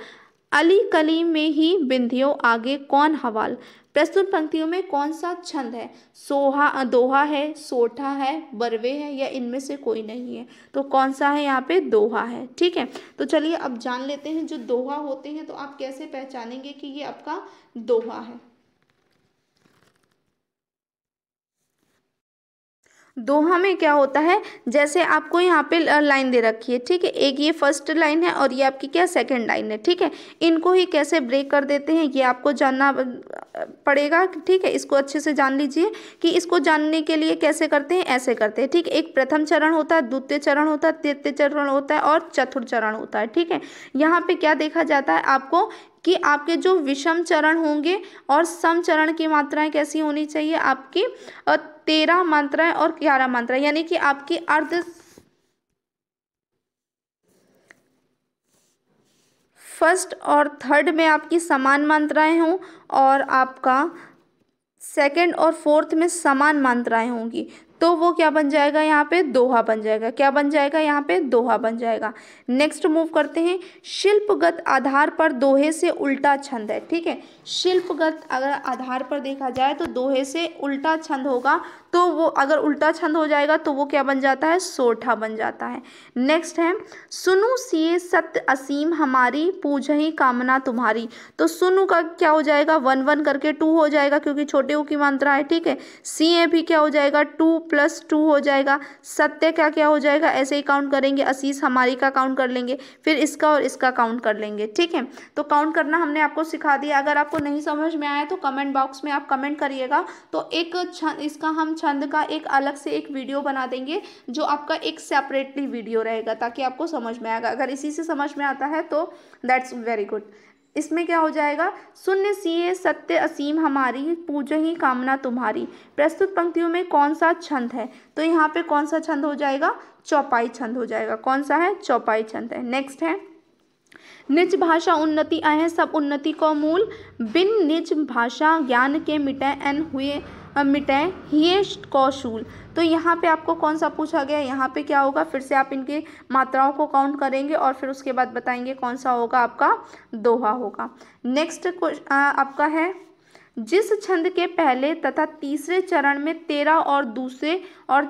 Speaker 1: अली कली में ही बिंदियों आगे कौन हवाल प्रस्तुत पंक्तियों में कौन सा छंद है सोहा दोहा है सोठा है बरवे है या इनमें से कोई नहीं है तो कौन सा है यहाँ पे दोहा है ठीक है तो चलिए अब जान लेते हैं जो दोहा होते हैं तो आप कैसे पहचानेंगे कि ये आपका दोहा है दोहा में क्या होता है जैसे आपको यहाँ पे लाइन दे रखी है ठीक है एक ये फर्स्ट लाइन है और ये आपकी क्या सेकंड लाइन है ठीक है इनको ही कैसे ब्रेक कर देते हैं ये आपको जानना पड़ेगा ठीक है इसको अच्छे से जान लीजिए कि इसको जानने के लिए कैसे करते हैं ऐसे करते हैं ठीक है एक प्रथम चरण होता है द्वितीय चरण होता है तृतीय चरण होता है और चतुर्थ चरण होता है ठीक है यहाँ पर क्या देखा जाता है आपको कि आपके जो विषम चरण होंगे और सम चरण की मात्राएं कैसी होनी चाहिए आपकी तेरह मात्राएं और ग्यारह मात्राएं यानी कि आपकी अर्ध फर्स्ट और थर्ड में आपकी समान मात्राएं हों और आपका सेकंड और फोर्थ में समान मात्राएं होंगी तो वो क्या बन जाएगा यहाँ पे दोहा बन जाएगा क्या बन जाएगा यहाँ पे दोहा बन जाएगा नेक्स्ट मूव करते हैं शिल्पगत आधार पर दोहे से उल्टा छंद है ठीक है शिल्पगत अगर आधार पर देखा जाए तो दोहे से उल्टा छंद होगा तो वो अगर उल्टा छंद हो जाएगा तो वो क्या बन जाता है सोठा बन जाता है नेक्स्ट है सुनु सिए सत्य असीम हमारी पूज ही कामना तुम्हारी तो सुनु का क्या हो जाएगा वन वन करके टू हो जाएगा क्योंकि छोटे ऊ की मात्रा है ठीक है सीए भी क्या हो जाएगा टू प्लस टू हो जाएगा सत्य का क्या हो जाएगा ऐसे ही काउंट करेंगे असीस हमारी का काउंट कर लेंगे फिर इसका और इसका काउंट कर लेंगे ठीक है तो काउंट करना हमने आपको सिखा दिया अगर आपको नहीं समझ में आया तो कमेंट बॉक्स में आप कमेंट करिएगा तो एक छंद इसका हम छंद का एक अलग से एक वीडियो बना देंगे जो आपका एक सेपरेटली वीडियो रहेगा ताकि आपको समझ में आएगा अगर इसी से समझ में आता है तो दैट्स वेरी गुड इसमें क्या हो जाएगा शून्य सीए सत्य असीम हमारी पूज ही कामना तुम्हारी प्रस्तुत पंक्तियों में कौन सा छंद है तो यहाँ पे कौन सा छंद हो जाएगा चौपाई छंद हो जाएगा कौन सा है चौपाई छंद है नेक्स्ट है निज भाषा उन्नति आए सब उन्नति को मूल बिन निज भाषा ज्ञान के मिटे एन हुए मिटे हिये कौशूल तो यहाँ पे आपको कौन सा पूछा गया यहाँ पे क्या होगा फिर से आप इनके मात्राओं को काउंट करेंगे और फिर उसके बाद बताएंगे कौन सा होगा आपका दोहा होगा नेक्स्ट आपका है जिस छंद के पहले तथा तीसरे चरण में तेरह और दूसरे और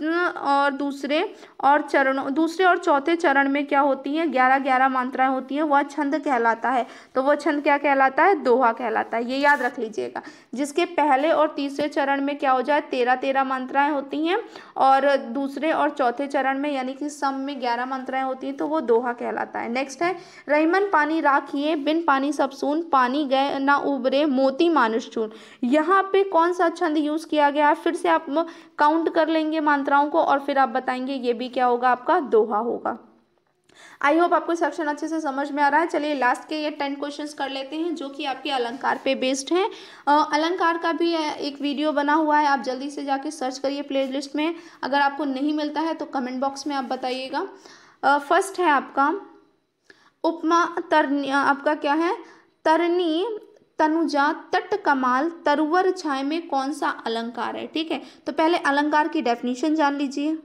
Speaker 1: और दूसरे और चरणों दूसरे और चौथे चरण में क्या होती हैं ग्यारह ग्यारह मात्राएं होती हैं वह छंद कहलाता है तो वह छंद क्या कहलाता है दोहा कहलाता है ये याद रख लीजिएगा जिसके पहले और तीसरे चरण में क्या हो जाए तेरह तेरह मात्राएं होती हैं और दूसरे और चौथे चरण में यानी कि सम में ग्यारह मात्राएं होती हैं तो वो दोहा कहलाता है नेक्स्ट है रहीमन पानी राखिए बिन पानी सब पानी गए ना उबरे मोती मानुष चून यहाँ पे कौन सा छंद यूज़ किया गया फिर से आप काउंट कर लेंगे मात्राओं को और फिर आप बताएंगे ये भी क्या होगा आपका दोहा होगा आई होप आपको सेक्शन अच्छे से समझ में आ रहा है चलिए लास्ट के ये टेन क्वेश्चंस कर लेते हैं जो कि आपके अलंकार पे बेस्ड हैं अलंकार का भी एक वीडियो बना हुआ है आप जल्दी से जाके सर्च करिए प्लेलिस्ट में अगर आपको नहीं मिलता है तो कमेंट बॉक्स में आप बताइएगा फर्स्ट है आपका उपमा तरनी आपका क्या है तरनी तनुजा तट कमाल तरुवर छाए में कौन सा अलंकार है ठीक है तो पहले अलंकार की डेफिनेशन जान लीजिए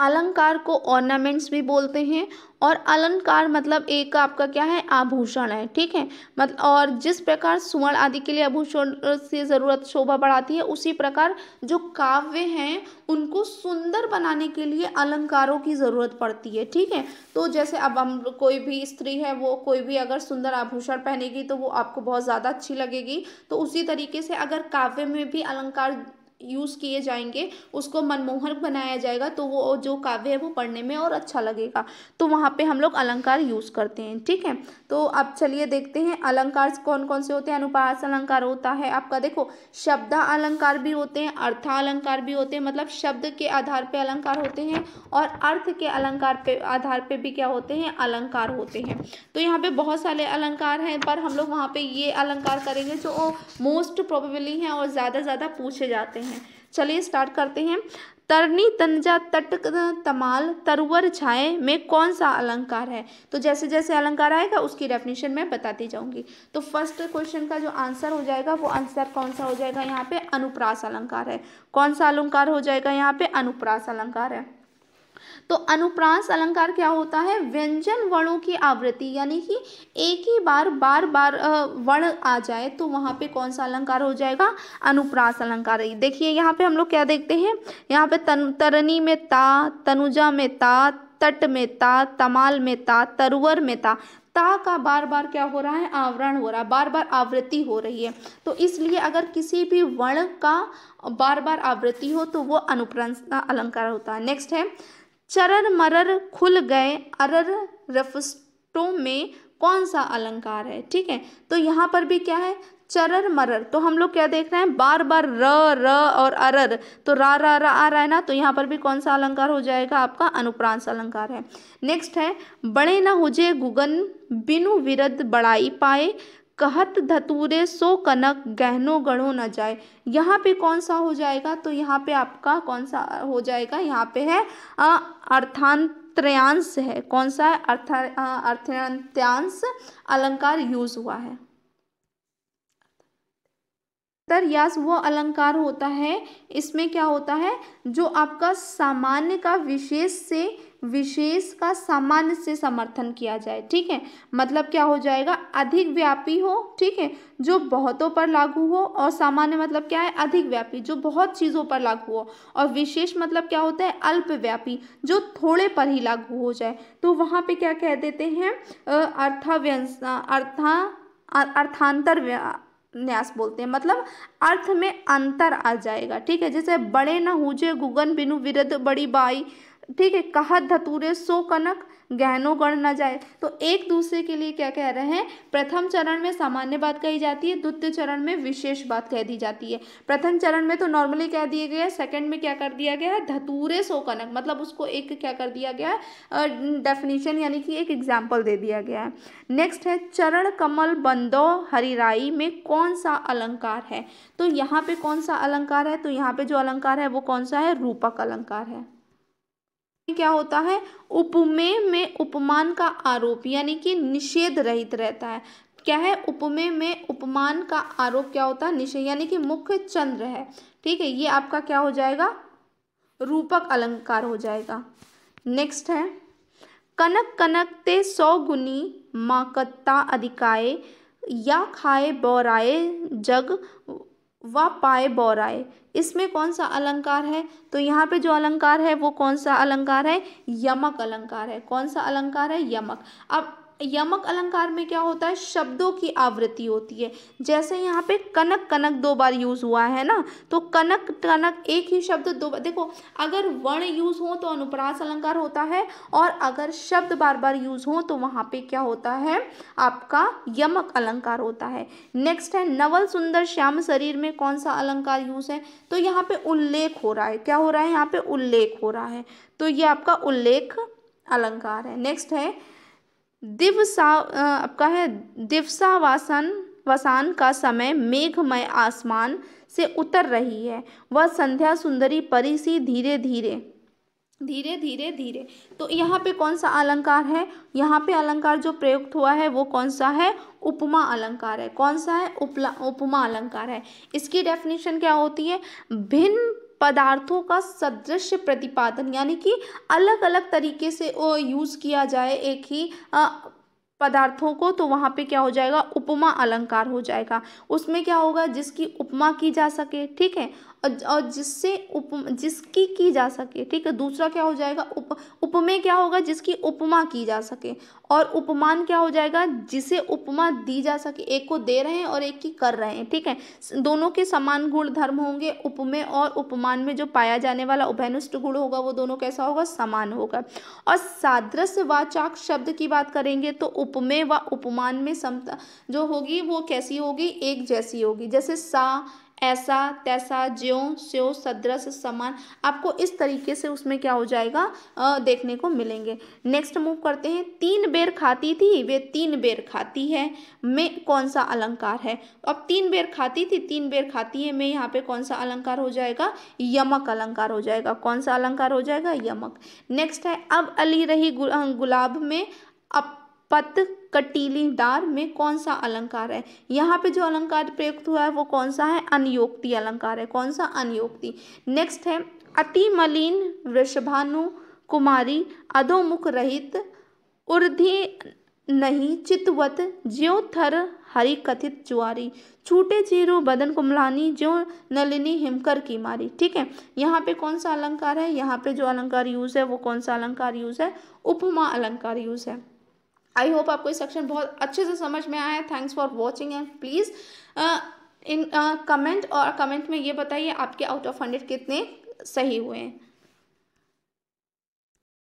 Speaker 1: अलंकार को ऑर्नामेंट्स भी बोलते हैं और अलंकार मतलब एक आपका क्या है आभूषण है ठीक है मतलब और जिस प्रकार सुवर्ण आदि के लिए आभूषण से ज़रूरत शोभा बढ़ाती है उसी प्रकार जो काव्य हैं उनको सुंदर बनाने के लिए अलंकारों की ज़रूरत पड़ती है ठीक है तो जैसे अब हम कोई भी स्त्री है वो कोई भी अगर सुंदर आभूषण पहनेगी तो वो आपको बहुत ज़्यादा अच्छी लगेगी तो उसी तरीके से अगर काव्य में भी अलंकार यूज़ किए जाएंगे उसको मनमोहक बनाया जाएगा तो वो जो काव्य है वो पढ़ने में और अच्छा लगेगा तो वहाँ पे हम लोग अलंकार यूज़ करते हैं ठीक है तो अब चलिए देखते हैं अलंकार कौन कौन से होते हैं अनुपास अलंकार होता है आपका देखो शब्द अलंकार भी होते हैं अर्थालंकार अलंकार भी होते हैं मतलब शब्द के आधार पर अलंकार होते हैं और अर्थ के अलंकार पे आधार पर भी क्या होते हैं अलंकार होते हैं तो यहाँ पर बहुत सारे अलंकार हैं पर हम लोग वहाँ पर ये अलंकार करेंगे जो मोस्ट प्रोबेबली हैं और ज़्यादा ज़्यादा पूछे जाते हैं है चलिए स्टार्ट करते हैं तरनी तंजा तट तमाल तरवर छाए में कौन सा अलंकार है तो जैसे जैसे अलंकार आएगा उसकी डेफिनेशन मैं बताती जाऊंगी तो फर्स्ट क्वेश्चन का जो आंसर हो जाएगा वो आंसर कौन सा हो जाएगा यहाँ पे अनुप्रास अलंकार है कौन सा अलंकार हो जाएगा यहाँ पे अनुप्रास अलंकार है तो अनुप्रास अलंकार क्या होता है व्यंजन वर्णों की आवृत्ति यानी कि एक ही बार बार बार वर्ण आ जाए तो वहाँ पे कौन सा अलंकार हो जाएगा अनुप्रास अलंकार देखिए यहाँ पे हम लोग क्या देखते हैं यहाँ पे तन तरनी में ता तनुजा में ता तट में ता तमाल में ता तरवर में ता ता का बार बार क्या हो रहा है आवरण हो रहा है बार बार आवृत्ति हो रही है तो इसलिए अगर किसी भी वर्ण का बार बार आवृत्ति हो तो वो अनुप्रांस अलंकार होता है नेक्स्ट है चरर मरर खुल गए अरर रफस्टों में कौन सा अलंकार है ठीक है तो यहाँ पर भी क्या है चरर मरर तो हम लोग क्या देख रहे हैं बार बार र र और अरर तो रा रा रा आ रहा है ना तो यहाँ पर भी कौन सा अलंकार हो जाएगा आपका अनुप्रांश अलंकार है नेक्स्ट है बड़े न हुजे गुगन बिनु विरद बड़ाई पाए कहत धतूरे सो कनक गहनों गढ़ो न जाए यहाँ पे कौन सा हो जाएगा तो यहाँ पे आपका कौन सा हो जाएगा यहाँ पे है अर्थांतरयांश है कौन सा है अर्थ अर्थांत्यांश अलंकार यूज हुआ है यास वो अलंकार होता है इसमें क्या होता है जो आपका सामान्य का विशेष से विशेष का सामान्य से समर्थन किया जाए ठीक है मतलब क्या हो जाएगा अधिक व्यापी हो ठीक है जो बहुतों पर लागू हो और सामान्य मतलब क्या है अधिक व्यापी जो बहुत चीज़ों पर लागू हो और विशेष मतलब क्या होता है अल्पव्यापी जो थोड़े पर ही लागू हो जाए तो वहां पे क्या कह देते हैं अर्थाव्यंस अर्था अर्थांतर न्यास बोलते हैं मतलब अर्थ में अंतर आ जाएगा ठीक है जैसे बड़े न हुजे गुगन बिनु विरद बड़ी बाई ठीक है कहा धतूरे सो कनक गहनों गण न जाए तो एक दूसरे के लिए क्या कह रहे हैं प्रथम चरण में सामान्य बात कही जाती है द्वितीय चरण में विशेष बात कह दी जाती है प्रथम चरण में तो नॉर्मली कह दिया गया है सेकेंड में क्या कर दिया गया है धतूरे सो कनक मतलब उसको एक क्या कर दिया गया है डेफिनेशन यानी कि एक एग्जाम्पल दे दिया गया है नेक्स्ट है चरण कमल बंदो हरिराई में कौन सा अलंकार है तो यहाँ पे कौन सा अलंकार है तो यहाँ पे जो अलंकार है वो कौन सा है रूपक अलंकार है क्या होता है उपमेय में उपमान का आरोप यानी कि निषेध रहित रहता है क्या है उपमेय में उपमान का आरोप क्या होता है निषेध यानी कि मुख्य चंद्र है ठीक है ये आपका क्या हो जाएगा रूपक अलंकार हो जाएगा नेक्स्ट है कनक कनक ते सौ गुनी माकत्ता अधिकाए या खाए बौराए जग व पाए बौराए इसमें कौन सा अलंकार है तो यहाँ पे जो अलंकार है वो कौन सा अलंकार है यमक अलंकार है कौन सा अलंकार है यमक अब यमक अलंकार में क्या होता है शब्दों की आवृत्ति होती है जैसे यहाँ पे कनक कनक दो बार यूज़ हुआ है ना तो कनक कनक एक ही शब्द दो बार देखो अगर वर्ण यूज़ हो तो अनुप्रास अलंकार होता है और अगर शब्द बार बार यूज़ हो तो वहाँ पे क्या होता है आपका यमक अलंकार होता है नेक्स्ट है नवल सुंदर श्याम शरीर में कौन सा अलंकार यूज़ है तो यहाँ पे उल्लेख हो रहा है क्या हो रहा है यहाँ पे उल्लेख हो रहा है तो ये आपका उल्लेख अलंकार है नेक्स्ट है दिवसा आपका है दिवसावासन वसान का समय मेघमय आसमान से उतर रही है वह संध्या सुंदरी परी सी धीरे धीरे धीरे धीरे धीरे तो यहाँ पे कौन सा अलंकार है यहाँ पे अलंकार जो प्रयुक्त हुआ है वो कौन सा है उपमा अलंकार है कौन सा है उपला उपमा अलंकार है इसकी डेफिनेशन क्या होती है भिन्न पदार्थों का सदृश प्रतिपादन यानी कि अलग अलग तरीके से यूज़ किया जाए एक ही आ, पदार्थों को तो वहाँ पे क्या हो जाएगा उपमा अलंकार हो जाएगा उसमें क्या होगा जिसकी उपमा की जा सके ठीक है और जिससे उप जिसकी की जा सके ठीक है दूसरा क्या हो जाएगा उप उपमेय क्या होगा जिसकी उपमा की जा सके और उपमान क्या हो जाएगा जिसे उपमा दी जा सके एक को दे रहे हैं और एक की कर रहे हैं ठीक है दोनों के समान गुण धर्म होंगे उपमेय और उपमान में जो पाया जाने वाला उभयनुष्ट गुण होगा वो दोनों कैसा होगा समान होगा और सादृश्य वाचाक शब्द की बात करेंगे तो उपमेय व उपमान में समता जो होगी वो कैसी होगी एक जैसी होगी जैसे सा ऐसा तैसा ज्यो स्यो सदृश समान आपको इस तरीके से उसमें क्या हो जाएगा आ, देखने को मिलेंगे नेक्स्ट मूव करते हैं तीन बेर खाती थी वे तीन बेर खाती है में कौन सा अलंकार है अब तीन बेर खाती थी तीन बेर खाती है में यहाँ पे कौन सा अलंकार हो जाएगा यमक अलंकार हो जाएगा कौन सा अलंकार हो जाएगा यमक नेक्स्ट है अब अली रही गुलाब में अब पत कटीलीदार में कौन सा अलंकार है यहाँ पे जो अलंकार प्रयुक्त हुआ है वो कौन सा है अनयोक्ति अलंकार है कौन सा अनयोक्ति नेक्स्ट है अति मलिन वृषभानु कुमारी अधोमुख रहित उर्धि नहीं चितवत ज्यो थर हरि कथित जुआरी छूटे चीरू बदन कुमलानी ज्यो नलिनी हिमकर की मारी ठीक है यहाँ पे कौन सा अलंकार है यहाँ पे जो अलंकार यूज़ है वो कौन सा अलंकार यूज़ है उपमा अलंकार यूज़ है आई होप आपको इस सेक्शन बहुत अच्छे से समझ में आया thanks for watching and please इन कमेंट और कमेंट में ये बताइए आपके आउट ऑफ हंड्रेड कितने सही हुए हैं